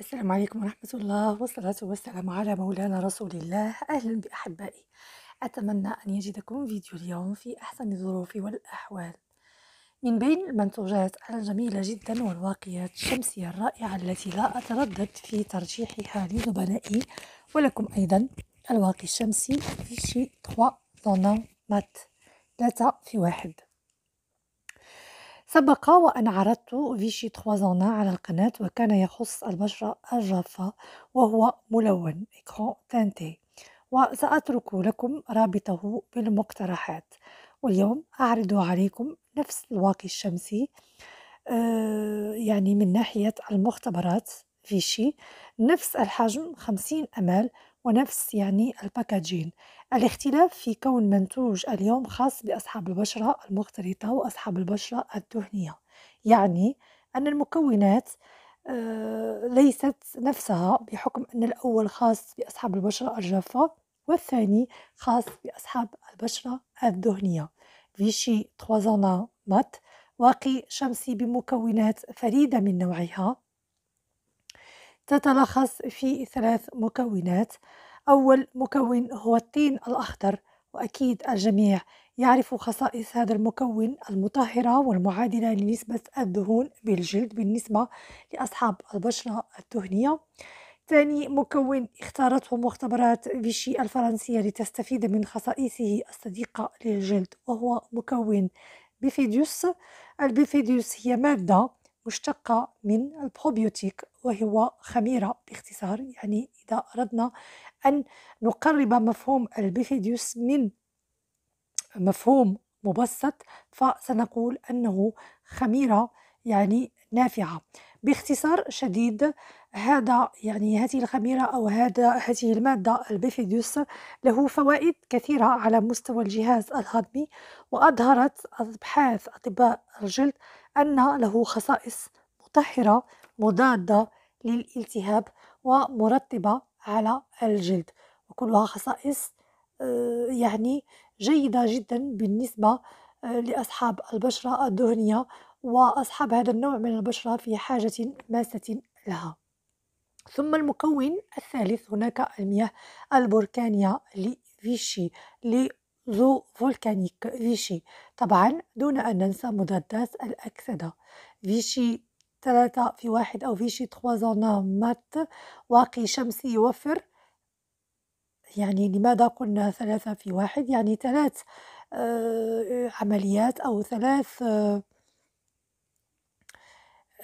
السلام عليكم ورحمة الله والصلاة والسلام على مولانا رسول الله أهلا بأحبائي أتمنى أن يجدكم فيديو اليوم في أحسن الظروف والأحوال من بين المنتوجات الجميلة جدا والواقيات الشمسية الرائعة التي لا أتردد في ترجيحها لزبنائي ولكم أيضا الواقي الشمسي فيشي 3 مات 3 في واحد سبق وأن عرضت فيشي تخوازونا على القناة وكان يخص البشرة الجافة وهو ملون إكرون تانتي وسأترك لكم رابطه بالمقترحات واليوم أعرض عليكم نفس الواقي الشمسي آه، يعني من ناحية المختبرات فيشي نفس الحجم 50 أمال ونفس يعني الباكاجين الاختلاف في كون منتوج اليوم خاص بأصحاب البشرة المختلطة وأصحاب البشرة الدهنية يعني أن المكونات آه، ليست نفسها بحكم أن الأول خاص بأصحاب البشرة الجافة والثاني خاص بأصحاب البشرة الدهنية فيشي تخوزانا مات واقي شمسي بمكونات فريدة من نوعها تتلخص في ثلاث مكونات أول مكون هو الطين الأخضر وأكيد الجميع يعرف خصائص هذا المكون المطهرة والمعادلة لنسبة الدهون بالجلد بالنسبة لأصحاب البشرة الدهنية ثاني مكون اختارته مختبرات فيشي الفرنسية لتستفيد من خصائصه الصديقة للجلد وهو مكون بيفيديوس البيفيديوس هي مادة مشتقة من البروبيوتيك وهو خميرة باختصار يعني إذا أردنا أن نقرب مفهوم البيفيديوس من مفهوم مبسط فسنقول أنه خميرة يعني نافعة باختصار شديد هذا يعني هذه الخميرة أو هذا هذه المادة البيفيديوس له فوائد كثيرة على مستوى الجهاز الهضمي وأظهرت أبحاث أطباء الجلد أن له خصائص مطهرة مضادة للالتهاب ومرطبة على الجلد وكلها خصائص آه، يعني جيدة جدا بالنسبة آه، لأصحاب البشرة الدهنية وأصحاب هذا النوع من البشرة في حاجة ماسة لها ثم المكون الثالث هناك المياه البركانية لفيشي ذو فولكانيك فيشي طبعا دون أن ننسى مضادات الأكسدة فيشي ثلاثة في واحد أو فيشي تخوازون مات واقي شمسي يوفر يعني لماذا قلنا ثلاثة في واحد يعني ثلاث آه، عمليات أو ثلاث آه،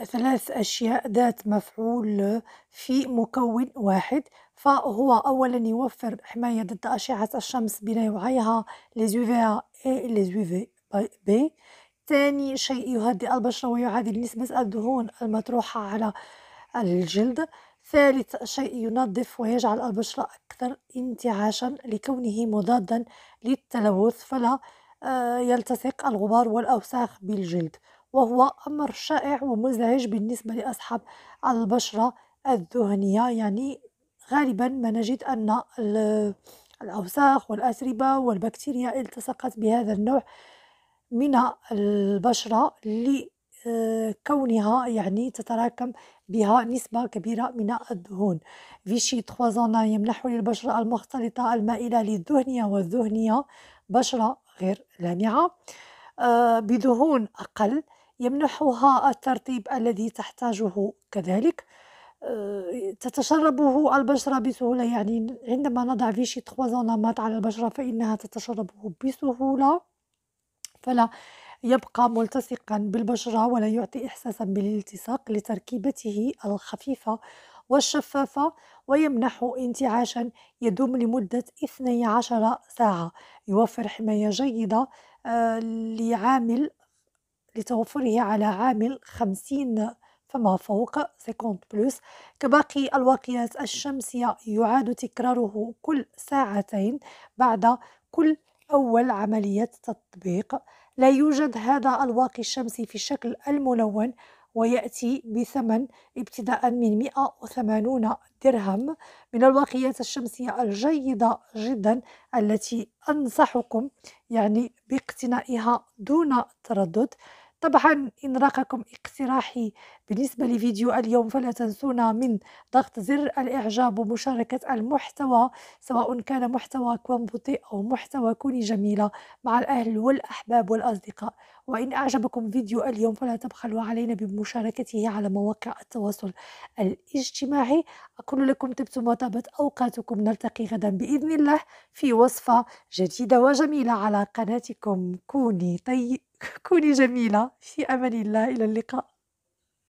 ثلاث أشياء ذات مفعول في مكون واحد فهو أولا يوفر حماية ضد أشعة الشمس بنوعيها les UVA et les UVB ثاني شيء يهدئ البشرة ويعادل نسبة الدهون المطروحة على الجلد ثالث شيء ينظف ويجعل البشرة أكثر انتعاشا لكونه مضادا للتلوث فلا آه، يلتصق الغبار والأوساخ بالجلد وهو أمر شائع ومزعج بالنسبة لأصحاب البشرة الذهنية يعني غالبا ما نجد أن الأوساخ والأتربة والبكتيريا التصقت بهذا النوع من البشرة لكونها يعني تتراكم بها نسبة كبيرة من الدهون فيشي تخوازون يمنح للبشرة المختلطة المائلة للدهنية والذهنية بشرة غير لامعة آه، بدهون أقل يمنحها الترطيب الذي تحتاجه كذلك آه، تتشربه البشرة بسهولة يعني عندما نضع فيشي تخوازونامات على البشرة فإنها تتشربه بسهولة فلا يبقى ملتصقا بالبشرة ولا يعطي إحساسا بالالتصاق لتركيبته الخفيفة والشفافة ويمنح انتعاشا يدوم لمدة 12 ساعة يوفر حماية جيدة آه، لعامل لتوفره على عامل 50 فما فوق 50 بلس كباقي الواقيات الشمسية يعاد تكراره كل ساعتين بعد كل أول عملية تطبيق لا يوجد هذا الواقي الشمسي في الشكل الملون ويأتي بثمن ابتداء من 180 درهم من الواقيات الشمسية الجيدة جدا التي أنصحكم يعني باقتنائها دون تردد طبعا إن راقكم اقتراحي بالنسبة لفيديو اليوم فلا تنسونا من ضغط زر الإعجاب ومشاركة المحتوى سواء كان كون بطيء أو محتوى كوني جميلة مع الأهل والأحباب والأصدقاء وإن أعجبكم فيديو اليوم فلا تبخلوا علينا بمشاركته على مواقع التواصل الاجتماعي أقول لكم تبتم وطابت أوقاتكم نلتقي غدا بإذن الله في وصفة جديدة وجميلة على قناتكم كوني طيب كوني جميلة في أمان الله إلى اللقاء